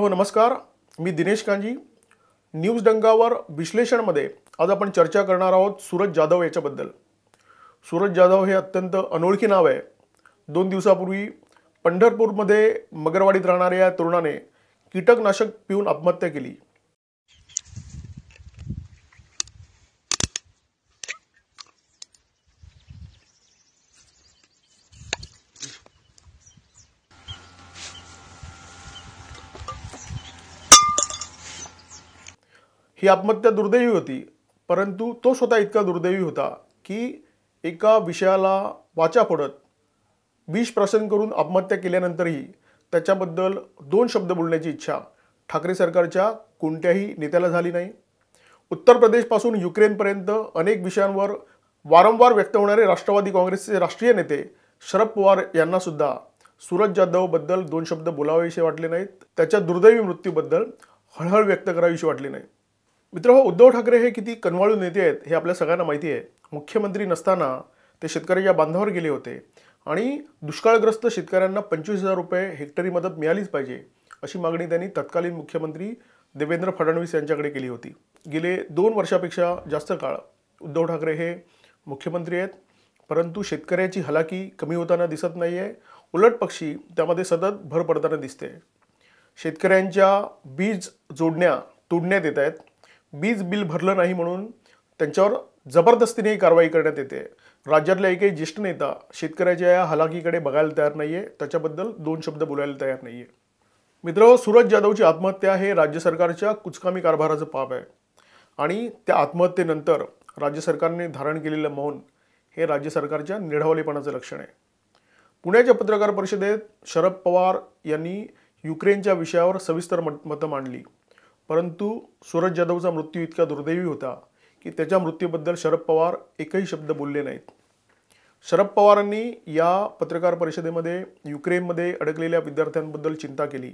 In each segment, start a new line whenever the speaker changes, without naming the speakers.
हो नमस्कार मी दिनेश कांजी न्यूज डंगावर विश्लेषणमध्ये आज आपण चर्चा करणार आहोत सूरज जाधव याच्याबद्दल सूरज जाधव हे अत्यंत अनोळखी नाव आहे दोन दिवसापूर्वी पंढरपूरमध्ये मगरवाडीत राहणाऱ्या या तरुणाने कीटकनाशक पिऊन आत्महत्या केली ही आत्महत्या दुर्दैवी होती परंतु तो स्वतः इतका दुर्दैवी होता की एका विषयाला वाचा पडत विष प्रसन करून आत्महत्या केल्यानंतरही त्याच्याबद्दल दोन शब्द बोलण्याची इच्छा ठाकरे सरकारच्या कोणत्याही नेत्याला झाली नाही उत्तर प्रदेशपासून युक्रेनपर्यंत अनेक विषयांवर वारंवार व्यक्त होणारे राष्ट्रवादी काँग्रेसचे राष्ट्रीय नेते शरद पवार यांनासुद्धा सूरज जाधवबद्दल दोन शब्द बोलावेसे वाटले नाहीत त्याच्या दुर्दैवी मृत्यूबद्दल हळहळ व्यक्त करावीशी वाटली नाही मित्र हो, उद्धव ठाकरे हे किती कनवाळू नेते आहेत हे आपल्या सगळ्यांना माहिती आहे मुख्यमंत्री नसताना ते शेतकऱ्याच्या बांधावर गेले होते आणि दुष्काळग्रस्त शेतकऱ्यांना पंचवीस हजार रुपये हेक्टरी मदत मिळालीच पाहिजे अशी मागणी त्यांनी तत्कालीन मुख्यमंत्री देवेंद्र फडणवीस यांच्याकडे केली होती गेले दोन वर्षापेक्षा जास्त काळ उद्धव ठाकरे हे मुख्यमंत्री आहेत परंतु शेतकऱ्याची हलाकी कमी होताना दिसत नाही आहे उलट पक्षी त्यामध्ये सतत भर पडताना दिसते शेतकऱ्यांच्या बीज जोडण्या तोडण्यात येत आहेत वीज बिल भरलं नाही म्हणून त्यांच्यावर जबरदस्तीने कारवाई करण्यात येते राज्यातल्या एकही ज्येष्ठ नेता शेतकऱ्याच्या या हलाखीकडे बघायला तयार नाही आहे त्याच्याबद्दल दोन शब्द बोलायला तयार नाही आहे मित्र सूरज जाधवची आत्महत्या हे राज्य सरकारच्या कुचकामी कारभाराचं पाप आहे आणि त्या आत्महत्येनंतर राज्य सरकारने धारण केलेलं मौन हे राज्य सरकारच्या निढावलेपणाचं लक्षण आहे पुण्याच्या पत्रकार परिषदेत शरद पवार यांनी युक्रेनच्या विषयावर सविस्तर मत मतं मांडली परंतु सूरज जाधवचा मृत्यू इतका दुर्दैवी होता की त्याच्या मृत्यूबद्दल शरद पवार एकही शब्द बोलले नाहीत शरद पवारांनी या पत्रकार परिषदेमध्ये युक्रेनमध्ये अडकलेल्या विद्यार्थ्यांबद्दल चिंता केली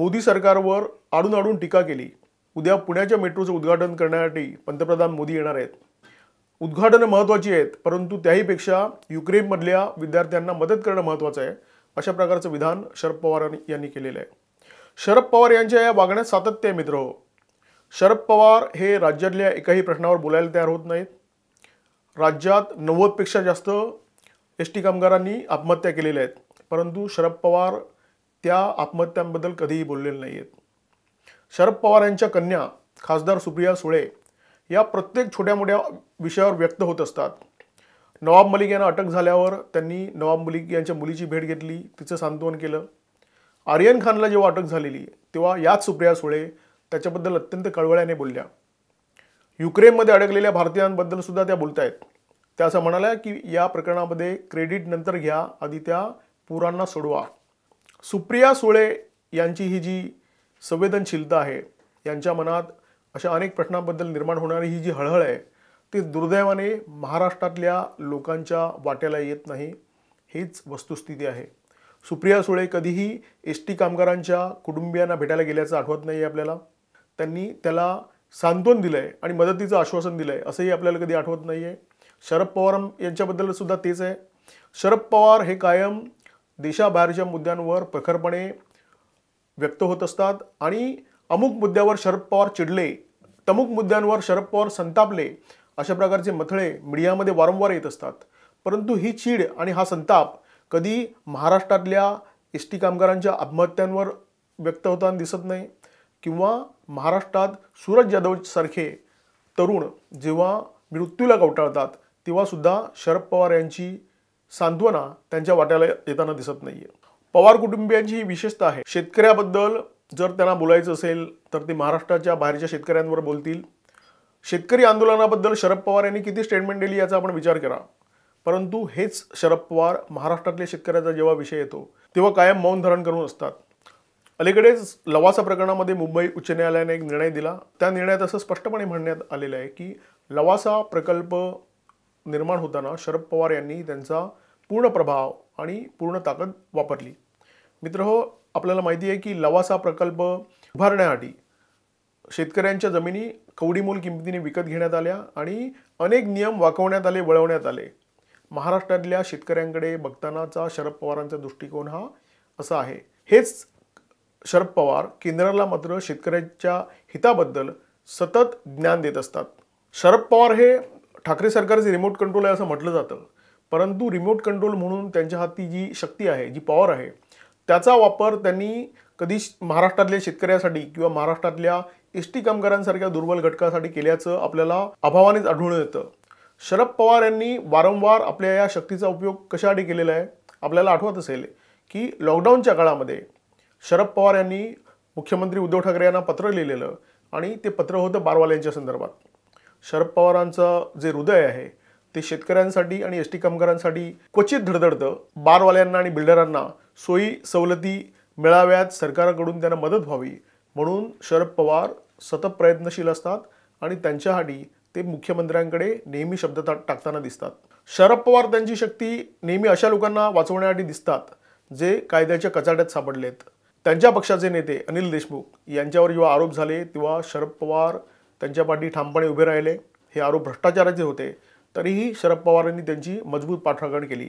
मोदी सरकारवर आडून आडून टीका केली उद्या पुण्याच्या मेट्रोचं उद्घाटन करण्यासाठी पंतप्रधान मोदी येणार आहेत उद्घाटनं महत्त्वाची आहेत परंतु त्याहीपेक्षा युक्रेनमधल्या विद्यार्थ्यांना मदत करणं महत्त्वाचं आहे अशा प्रकारचं विधान शरद पवार यांनी केलेलं आहे शरद पवार यांच्या या वागण्यात सातत्य आहे मित्र शरद पवार हे राज्यातल्या एकाही प्रश्नावर बोलायला तयार होत नाहीत राज्यात नव्वदपेक्षा जास्त एस टी कामगारांनी आत्महत्या केलेल्या आहेत परंतु शरद पवार त्या आत्महत्यांबद्दल कधीही बोललेले नाही आहेत शरद पवार यांच्या कन्या खासदार सुप्रिया सुळे या प्रत्येक छोट्या मोठ्या विषयावर व्यक्त होत असतात नवाब मलिक यांना अटक झाल्यावर त्यांनी नवाब मलिक यांच्या मुलीची भेट घेतली तिचं सांत्वन केलं आर्यन खानला जेव्हा अटक झालेली तेव्हा याच सुप्रिया सुळे त्याच्याबद्दल अत्यंत कळवळ्याने बोलल्या युक्रेनमध्ये अडकलेल्या भारतीयांबद्दल सुद्धा त्या बोलत आहेत त्या असं म्हणाल्या की या प्रकरणामध्ये क्रेडिट नंतर घ्या आधी त्या पुरांना सोडवा सुप्रिया सुळे यांची ही जी संवेदनशीलता आहे यांच्या मनात अशा अनेक प्रश्नांबद्दल निर्माण होणारी ही जी हळहळ आहे ती दुर्दैवाने महाराष्ट्रातल्या लोकांच्या वाट्याला येत नाही हीच वस्तुस्थिती आहे सुप्रिया सुळे कधीही एस टी कामगारांच्या कुटुंबियांना भेटायला गेल्याचं आठवत नाही आहे आपल्याला त्यांनी त्याला सांत्वन दिलं आहे आणि मदतीचं आश्वासन दिलं आहे असंही आपल्याला कधी आठवत नाही आहे शरद पवार यांच्याबद्दल सुद्धा तेच आहे शरद पवार हे कायम देशाबाहेरच्या मुद्द्यांवर प्रखरपणे व्यक्त होत असतात आणि अमुक मुद्द्यावर शरद पवार चिडले तमुक मुद्द्यांवर शरद पवार संतापले अशा प्रकारचे मथळे मीडियामध्ये वारंवार येत असतात परंतु ही चीड आणि हा संताप कधी महाराष्ट्रातल्या एस टी कामगारांच्या आत्महत्यांवर व्यक्त होताना दिसत नाही किंवा महाराष्ट्रात सूरज जाधवसारखे तरुण जेव्हा मृत्यूला कवटाळतात तेव्हासुद्धा शरद पवार यांची सांत्वना त्यांच्या वाट्याला येताना दिसत नाही आहे पवार कुटुंबियांची ही विशेषता आहे शेतकऱ्याबद्दल जर त्यांना बोलायचं असेल तर ते महाराष्ट्राच्या बाहेरच्या शेतकऱ्यांवर बोलतील शेतकरी आंदोलनाबद्दल शरद पवार यांनी किती स्टेटमेंट दिली याचा आपण विचार करा परंतु हेच शरद पवार महाराष्ट्रातल्या शेतकऱ्याचा जेव्हा विषय येतो तेव्हा कायम मौन धारण करून असतात अलीकडेच लवासा प्रकरणामध्ये मुंबई उच्च न्यायालयाने एक निर्णय दिला त्या निर्णयात असं स्पष्टपणे म्हणण्यात आलेलं आहे की लवासा प्रकल्प निर्माण होताना शरद पवार यांनी त्यांचा पूर्ण प्रभाव आणि पूर्ण ताकद वापरली मित्र हो आपल्याला माहिती आहे की लवासा प्रकल्प उभारण्यासाठी शेतकऱ्यांच्या जमिनी कवडीमोल किमतीने विकत घेण्यात आल्या आणि अनेक नियम वाकवण्यात आले वळवण्यात आले महाराष्ट्रातल्या शेतकऱ्यांकडे बघतानाचा शरद पवारांचा दृष्टिकोन हा असा आहे हेच शरद पवार केंद्राला मात्र शेतकऱ्यांच्या हिताबद्दल सतत ज्ञान देत असतात शरद पवार हे ठाकरे सरकारचे रिमोट कंट्रोल आहे असं म्हटलं जातं परंतु रिमोट कंट्रोल म्हणून त्यांच्या हाती जी शक्ती आहे जी पॉवर आहे त्याचा वापर त्यांनी कधी महाराष्ट्रातल्या शेतकऱ्यासाठी किंवा महाराष्ट्रातल्या एस टी कामगारांसारख्या दुर्बल घटकासाठी केल्याचं आपल्याला अभावानेच आढळून येतं शरद पवार यांनी वारंवार आपल्या या शक्तीचा उपयोग कशासाठी केलेला आहे आपल्याला आठवत असेल की लॉकडाऊनच्या काळामध्ये शरद पवार यांनी मुख्यमंत्री उद्धव ठाकरे यांना पत्र लिहिलेलं आणि ते पत्र होतं बारवाल्यांच्या संदर्भात शरद पवारांचं जे हृदय आहे ते शेतकऱ्यांसाठी आणि एस टी कामगारांसाठी क्वचित धडधडतं बारवाल्यांना आणि बिल्डरांना सोयी सवलती मिळाव्यात सरकारकडून त्यांना मदत व्हावी म्हणून शरद पवार सतत प्रयत्नशील असतात आणि त्यांच्यासाठी ते मुख्यमंत्र्यांकडे नेहमी शब्द टाकताना दिसतात शरद पवार त्यांची शक्ती नेहमी अशा लोकांना वाचवण्यासाठी दिसतात जे कायद्याच्या कचाट्यात सापडलेत त्यांच्या पक्षाचे नेते अनिल देशमुख यांच्यावर जेव्हा आरोप झाले तेव्हा शरद पवार त्यांच्या पाठी ठामपणे उभे राहिले हे आरोप भ्रष्टाचाराचे होते तरीही शरद पवारांनी त्यांची मजबूत पाठराखण केली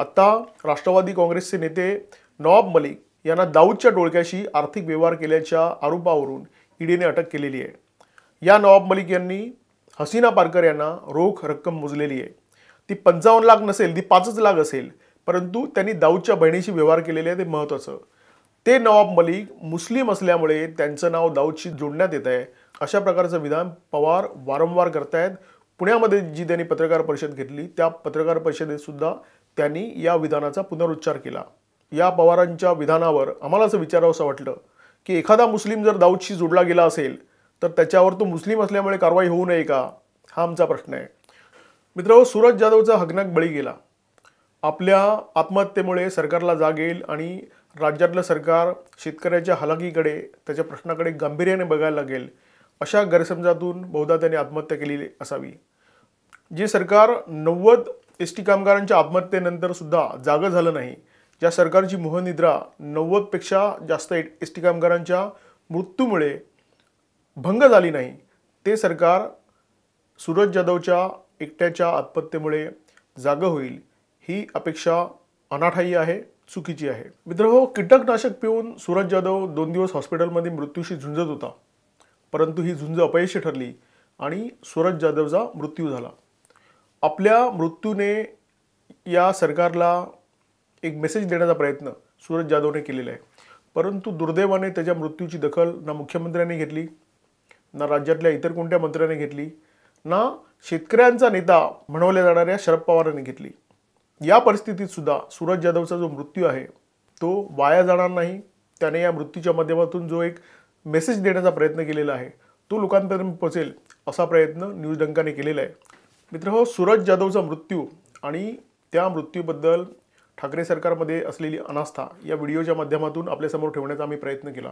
आत्ता राष्ट्रवादी काँग्रेसचे नेते नवाब मलिक यांना दाऊदच्या डोळक्याशी आर्थिक व्यवहार केल्याच्या आरोपावरून ईडीने अटक केलेली आहे या नवाब मलिक यांनी हसीना पारकर यांना रोख रक्कम मोजलेली आहे ती पंचावन्न लाख नसेल ती पाचच लाख असेल परंतु त्यांनी दाऊदच्या बहिणीशी व्यवहार केलेले आहे ते महत्त्वाचं ते नवाब मलिक मुस्लिम असल्यामुळे त्यांचं नाव दाऊदशी जोडण्यात येत आहे अशा प्रकारचं विधान पवार वारंवार करतायत पुण्यामध्ये जी त्यांनी पत्रकार परिषद घेतली त्या पत्रकार परिषदेतसुद्धा त्यांनी या विधानाचा पुनरुच्चार केला या पवारांच्या विधानावर आम्हाला असं विचारावं असं वाटलं की एखादा मुस्लिम जर दाऊदशी जोडला गेला असेल तर त्याच्यावर तो मुस्लिम असल्यामुळे कारवाई होऊ नये का हा आमचा प्रश्न आहे मित्रांनो सूरज जाधवचा हगनाक बळी गेला आपल्या आत्महत्येमुळे सरकारला जाग येईल आणि राज्यातलं सरकार शेतकऱ्याच्या हलाकीकडे त्याच्या प्रश्नाकडे गांभीर्याने बघायला लागेल अशा गैरसमजातून बहुधा त्यांनी आत्महत्या केलेली असावी जे सरकार नव्वद एस टी कामगारांच्या आत्महत्येनंतर सुद्धा जागं झालं नाही ज्या सरकारची मोहनिद्रा नव्वदपेक्षा जास्त एस टी कामगारांच्या मृत्यूमुळे भंग झाली नाही ते सरकार सूरज जाधवच्या एकट्याच्या आत्महत्येमुळे जागं होईल ही अपेक्षा अनाठायी आहे चुकीची आहे मित्रहो कीटकनाशक पिऊन सूरज जाधव दोन दिवस हॉस्पिटलमध्ये मृत्यूशी झुंजत होता परंतु ही झुंज अपयशी ठरली आणि सूरज जाधवचा मृत्यू झाला आपल्या मृत्यूने या सरकारला एक मेसेज देण्याचा प्रयत्न सूरज जाधवने केलेला आहे परंतु दुर्दैवाने त्याच्या मृत्यूची दखल ना मुख्यमंत्र्यांनी घेतली ना राज्यातल्या इतर कोणत्या मंत्र्याने घेतली ना शेतकऱ्यांचा नेता म्हणवल्या जाणाऱ्या शरद पवारांनी घेतली या परिस्थितीत सुद्धा सूरज जाधवचा जो मृत्यू आहे तो वाया जाणार नाही त्याने या मृत्यूच्या माध्यमातून जो एक मेसेज देण्याचा प्रयत्न केलेला आहे तो लोकांपर्यंत पोचेल असा प्रयत्न न्यूज डंकाने केलेला आहे मित्र हो सूरज जाधवचा मृत्यू आणि त्या मृत्यूबद्दल ठाकरे सरकारमध्ये असलेली अनास्था या व्हिडिओच्या माध्यमातून आपल्यासमोर ठेवण्याचा आम्ही प्रयत्न केला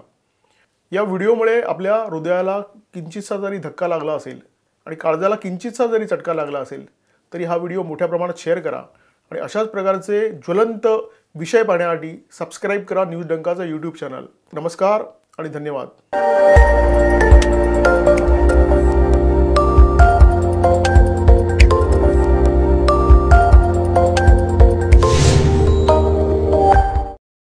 या व्हिडिओमुळे आपल्या हृदयाला किंचितसा जरी धक्का लागला असेल आणि काळजाला किंचितसा जरी चटका लागला असेल तरी हा व्हिडिओ मोठ्या प्रमाणात शेअर करा आणि अशाच प्रकारचे ज्वलंत विषय पाहण्यासाठी सबस्क्राईब करा न्यूज डंकाचा यूट्यूब चॅनल नमस्कार आणि धन्यवाद